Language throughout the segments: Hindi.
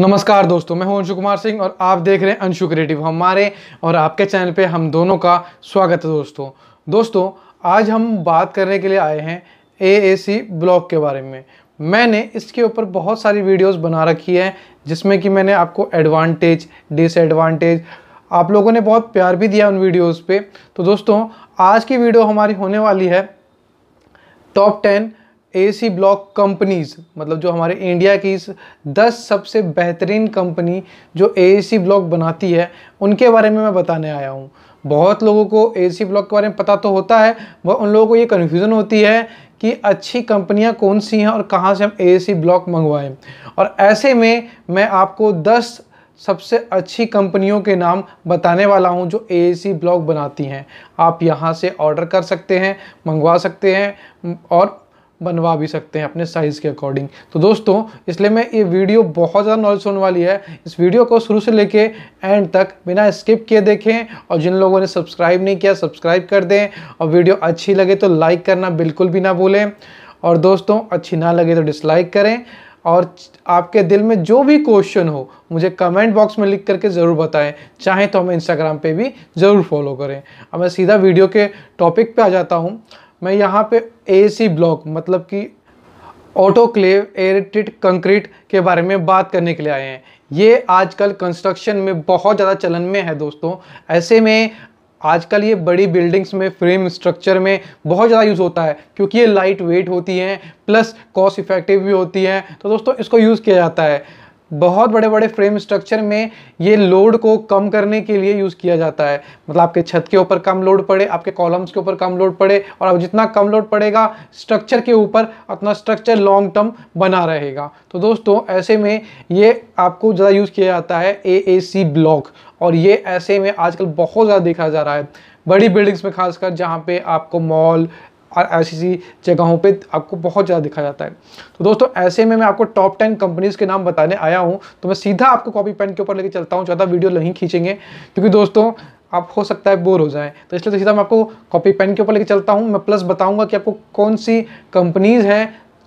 नमस्कार दोस्तों मैं हूं अंशु कुमार सिंह और आप देख रहे हैं अंशु क्रिएटिव हमारे और आपके चैनल पे हम दोनों का स्वागत है दोस्तों दोस्तों आज हम बात करने के लिए आए हैं एएसी ब्लॉक के बारे में मैंने इसके ऊपर बहुत सारी वीडियोस बना रखी है जिसमें कि मैंने आपको एडवांटेज डिसएडवांटेज आप लोगों ने बहुत प्यार भी दिया उन वीडियोज़ पर तो दोस्तों आज की वीडियो हमारी होने वाली है top ten AC block companies मतलब जो हमारे इंडिया की दस सबसे बेहतरीन कंपनी जो एसी ब्लॉक बनाती है उनके बारे में मैं बताने आया हूँ बहुत लोगों को एसी ब्लॉक के बारे में पता तो होता है वह उन लोगों को ये कन्फ्यूज़न होती है कि अच्छी कंपनियाँ कौन सी हैं और कहाँ से हम एसी ब्लॉक मंगवाएं और ऐसे में मैं आपको दस सबसे अच्छी कंपनियों के नाम बताने वाला हूं जो ए ब्लॉक बनाती हैं आप यहां से ऑर्डर कर सकते हैं मंगवा सकते हैं और बनवा भी सकते हैं अपने साइज़ के अकॉर्डिंग तो दोस्तों इसलिए मैं ये वीडियो बहुत ज़्यादा नॉलेज होने वाली है इस वीडियो को शुरू से लेके एंड तक बिना स्किप किए देखें और जिन लोगों ने सब्सक्राइब नहीं किया सब्सक्राइब कर दें और वीडियो अच्छी लगे तो लाइक करना बिल्कुल भी ना भूलें और दोस्तों अच्छी ना लगे तो डिसलाइक करें और आपके दिल में जो भी क्वेश्चन हो मुझे कमेंट बॉक्स में लिख करके ज़रूर बताएं चाहें तो हमें इंस्टाग्राम पे भी ज़रूर फॉलो करें अब मैं सीधा वीडियो के टॉपिक पे आ जाता हूँ मैं यहाँ पे एसी ब्लॉक मतलब कि ऑटोक्लेव एरेटेड कंक्रीट के बारे में बात करने के लिए आए हैं ये आजकल कंस्ट्रक्शन में बहुत ज़्यादा चलन में है दोस्तों ऐसे में आजकल ये बड़ी बिल्डिंग्स में फ्रेम स्ट्रक्चर में बहुत ज़्यादा यूज़ होता है क्योंकि ये लाइट वेट होती हैं प्लस कॉस्ट इफेक्टिव भी होती हैं तो दोस्तों इसको यूज़ किया जाता है बहुत बड़े बड़े फ्रेम स्ट्रक्चर में ये लोड को कम करने के लिए यूज़ किया जाता है मतलब आपके छत के ऊपर कम लोड पड़े आपके कॉलम्स के ऊपर कम लोड पड़े और अब जितना कम लोड पड़ेगा स्ट्रक्चर के ऊपर अपना स्ट्रक्चर लॉन्ग टर्म बना रहेगा तो दोस्तों ऐसे में ये आपको ज़्यादा यूज़ किया जाता है ए ब्लॉक और ये ऐसे में आजकल बहुत ज़्यादा देखा जा रहा है बड़ी बिल्डिंग्स में खासकर जहाँ पे आपको मॉल ऐसी ऐसी जगहों पे आपको बहुत ज़्यादा दिखा जाता है तो दोस्तों ऐसे में मैं आपको टॉप टेन कंपनीज़ के नाम बताने आया हूँ तो मैं सीधा आपको कॉपी पेन के ऊपर लेके चलता हूँ ज़्यादा वीडियो नहीं खींचेंगे क्योंकि दोस्तों आप हो सकता है बोर हो जाएं तो इसलिए तो सीधा मैं आपको कॉपी पेन के ऊपर लेके चलता हूँ मैं प्लस बताऊँगा कि आपको कौन सी कंपनीज़ हैं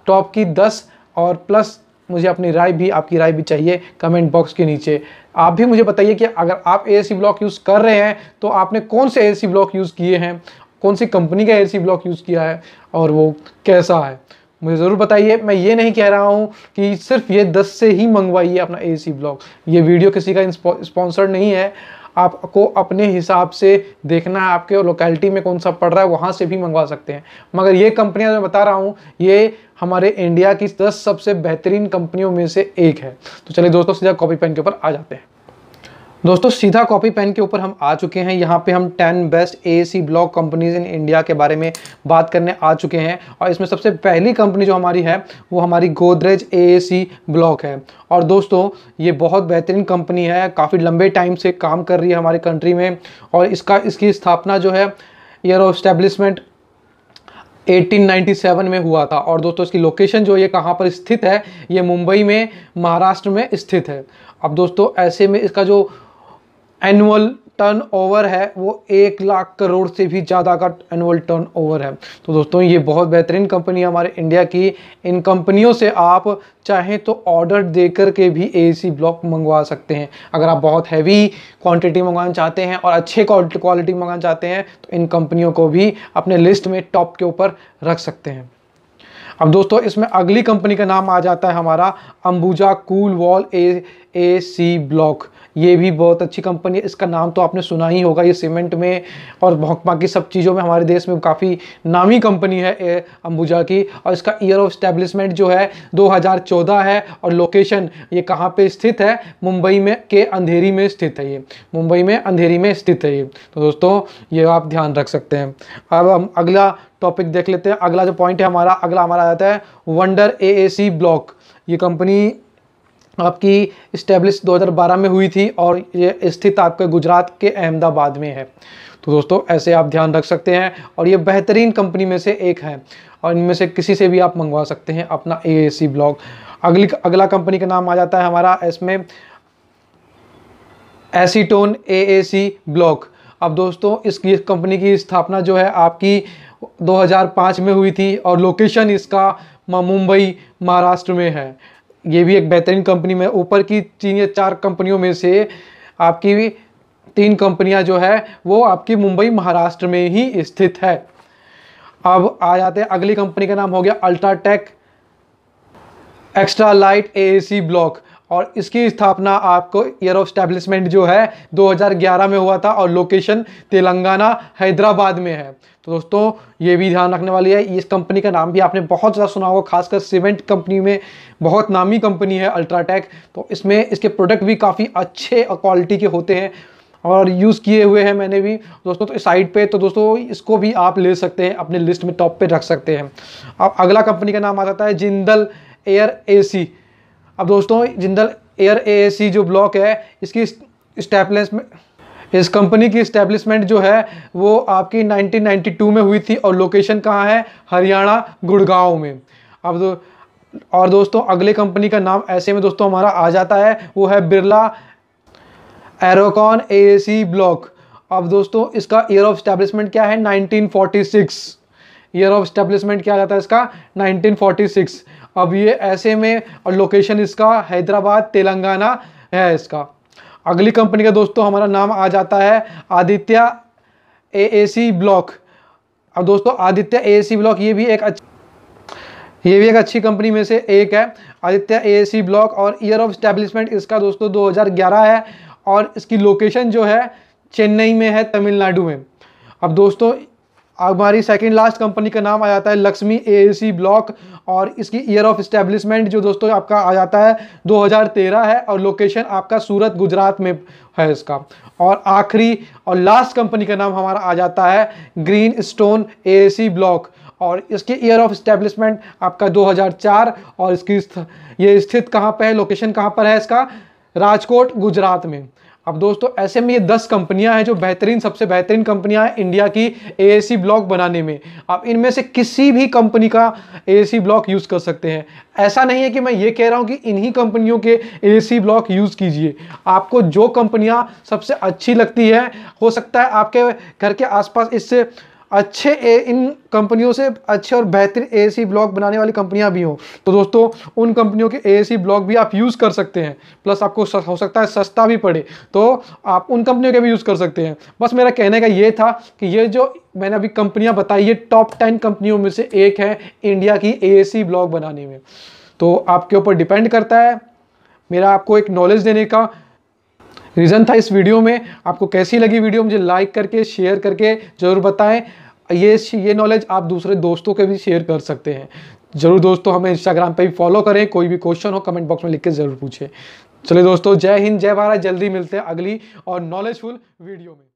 टॉप की दस और प्लस मुझे अपनी राय भी आपकी राय भी चाहिए कमेंट बॉक्स के नीचे आप भी मुझे बताइए कि अगर आप ए ब्लॉक यूज़ कर रहे हैं तो आपने कौन से ए ब्लॉक यूज़ किए हैं कौन सी कंपनी का ए ब्लॉक यूज़ किया है और वो कैसा है मुझे ज़रूर बताइए मैं ये नहीं कह रहा हूँ कि सिर्फ ये दस से ही मंगवाइए अपना ए ब्लॉक ये वीडियो किसी का स्पॉन्सर्ड नहीं है आपको अपने हिसाब से देखना है आपके लोकेलिटी में कौन सा पड़ रहा है वहाँ से भी मंगवा सकते हैं मगर ये कंपनियाँ मैं बता रहा हूँ ये हमारे इंडिया की दस सबसे बेहतरीन कंपनियों में से एक है तो चलिए दोस्तों सीधा कॉपी पेन के ऊपर आ जाते हैं दोस्तों सीधा कॉपी पेन के ऊपर हम आ चुके हैं यहाँ पे हम 10 best A block companies in India के बारे में बात करने आ चुके हैं और इसमें सबसे पहली कंपनी जो हमारी है वो हमारी गोदरेज ए ब्लॉक है और दोस्तों ये बहुत बेहतरीन कंपनी है काफ़ी लंबे टाइम से काम कर रही है हमारे कंट्री में और इसका इसकी स्थापना जो है ईयर ऑफ स्टैब्लिशमेंट 1897 में हुआ था और दोस्तों इसकी लोकेशन जो ये कहाँ पर स्थित है ये मुंबई में महाराष्ट्र में स्थित है अब दोस्तों ऐसे में इसका जो एनुअल टर्न ओवर है वो एक लाख करोड़ से भी ज़्यादा का एनुअल ओवर है तो दोस्तों ये बहुत बेहतरीन कंपनी है हमारे इंडिया की इन कंपनियों से आप चाहें तो ऑर्डर दे कर के भी ए ब्लॉक मंगवा सकते हैं अगर आप बहुत हैवी क्वांटिटी मंगवाना चाहते हैं और अच्छे क्वालिटी मंगवाना चाहते हैं तो इन कंपनियों को भी अपने लिस्ट में टॉप के ऊपर रख सकते हैं अब दोस्तों इसमें अगली कंपनी का नाम आ जाता है हमारा Ambuja cool wall A A C block ये भी बहुत अच्छी कंपनी है इसका नाम तो आपने सुना ही होगा ये सीमेंट में और बाकी सब चीज़ों में हमारे देश में काफ़ी नामी कंपनी है अंबुजा की और इसका ईयर ऑफ स्टैब्लिशमेंट जो है 2014 है और लोकेशन ये कहाँ पे स्थित है मुंबई में के अंधेरी में स्थित है ये मुंबई में अंधेरी में स्थित है ये तो दोस्तों ये आप ध्यान रख सकते हैं अब हम अगला टॉपिक देख लेते हैं अगला जो पॉइंट है हमारा अगला हमारा आ जाता है वंडर ए ब्लॉक ये कंपनी आपकी इस्टेब्लिश 2012 में हुई थी और ये स्थित आपके गुजरात के अहमदाबाद में है तो दोस्तों ऐसे आप ध्यान रख सकते हैं और ये बेहतरीन कंपनी में से एक है और इनमें से किसी से भी आप मंगवा सकते हैं अपना ए ए सी ब्लॉग अगली अगला कंपनी का नाम आ जाता है हमारा इसमें acetone A A C block अब दोस्तों इसकी कंपनी की स्थापना जो है आपकी 2005 में हुई थी और लोकेशन इसका मुंबई महाराष्ट्र में है ये भी एक बेहतरीन कंपनी में ऊपर की तीन या चार कंपनियों में से आपकी भी तीन कंपनियां जो है वो आपकी मुंबई महाराष्ट्र में ही स्थित है अब आ जाते हैं अगली कंपनी का नाम हो गया UltraTech extra light AAC block और इसकी स्थापना आपको ईयर ऑफ स्टैब्लिशमेंट जो है 2011 में हुआ था और लोकेशन तेलंगाना हैदराबाद में है तो दोस्तों ये भी ध्यान रखने वाली है इस कंपनी का नाम भी आपने बहुत ज़्यादा सुना होगा खासकर सीमेंट कंपनी में बहुत नामी कंपनी है अल्ट्राटेक तो इसमें इसके प्रोडक्ट भी काफ़ी अच्छे क्वालिटी के होते हैं और यूज़ किए हुए हैं मैंने भी दोस्तों तो इस साइड पे तो दोस्तों इसको भी आप ले सकते हैं अपने लिस्ट में टॉप पे रख सकते हैं अब अगला कंपनी का नाम आ जाता है जिंदल एयर एसी अब दोस्तों जिंदल एयर ए जो ब्लॉक है इसकी स्टैपलेंसमेंट इस कंपनी की स्टैब्लिशमेंट जो है वो आपकी 1992 में हुई थी और लोकेशन कहाँ है हरियाणा गुड़गांव में अब दो, और दोस्तों अगले कंपनी का नाम ऐसे में दोस्तों हमारा आ जाता है वो है बिरला एरोकॉन ए ब्लॉक अब दोस्तों इसका ईयर ऑफ स्टैब्लिशमेंट क्या है 1946 ईयर ऑफ स्टैब्लिशमेंट क्या आ जाता है इसका नाइनटीन अब ये ऐसे में और लोकेशन इसका हैदराबाद तेलंगाना है इसका अगली कंपनी का दोस्तों हमारा नाम आ जाता है आदित्य ए ए सी ब्लॉक अब दोस्तों आदित्य ए सी ब्लॉक ये भी एक अच्छा ये भी एक अच्छी कंपनी में से एक है आदित्य ए सी ब्लॉक और ईयर ऑफ स्टैब्लिशमेंट इसका दोस्तों 2011 है और इसकी लोकेशन जो है चेन्नई में है तमिलनाडु में अब दोस्तों अब हमारी सेकेंड लास्ट कंपनी का नाम आ जाता है लक्ष्मी एएसी ब्लॉक और इसकी ईयर ऑफ इस्टेब्लिशमेंट जो दोस्तों आपका आ जाता है 2013 है और लोकेशन आपका सूरत गुजरात में है इसका और आखिरी और लास्ट कंपनी का नाम हमारा आ जाता है ग्रीन स्टोन एएसी ब्लॉक और इसके ईयर ऑफ इस्टेब्लिशमेंट आपका 2004 और इसकी ये स्थित कहाँ पर है लोकेशन कहाँ पर है इसका राजकोट गुजरात में अब दोस्तों ऐसे में ये दस कंपनियां हैं जो बेहतरीन सबसे बेहतरीन कंपनियां हैं इंडिया की ए ब्लॉक बनाने में आप इनमें से किसी भी कंपनी का ए ब्लॉक यूज़ कर सकते हैं ऐसा नहीं है कि मैं ये कह रहा हूँ कि इन्हीं कंपनियों के ए ब्लॉक यूज़ कीजिए आपको जो कंपनियाँ सबसे अच्छी लगती है हो सकता है आपके घर के आसपास इससे अच्छे ए इन कंपनियों से अच्छे और बेहतरीन ए सी ब्लॉक बनाने वाली कंपनियां भी हों तो दोस्तों उन कंपनियों के ए सी ब्लॉक भी आप यूज़ कर सकते हैं प्लस आपको हो सकता है सस्ता भी पड़े तो आप उन कंपनियों के भी यूज़ कर सकते हैं बस मेरा कहने का ये था कि ये जो मैंने अभी कंपनियाँ बताई ये टॉप टेन कंपनियों में से एक है इंडिया की ए सी ब्लॉक बनाने में तो आपके ऊपर डिपेंड करता है मेरा आपको एक नॉलेज देने का रीज़न था इस वीडियो में आपको कैसी लगी वीडियो मुझे लाइक करके शेयर करके ज़रूर बताएं ये ये नॉलेज आप दूसरे दोस्तों के भी शेयर कर सकते हैं जरूर दोस्तों हमें इंस्टाग्राम पे भी फॉलो करें कोई भी क्वेश्चन हो कमेंट बॉक्स में लिख के ज़रूर पूछें चलिए दोस्तों जय हिंद जय भारत जल्दी मिलते हैं अगली और नॉलेजफुल वीडियो में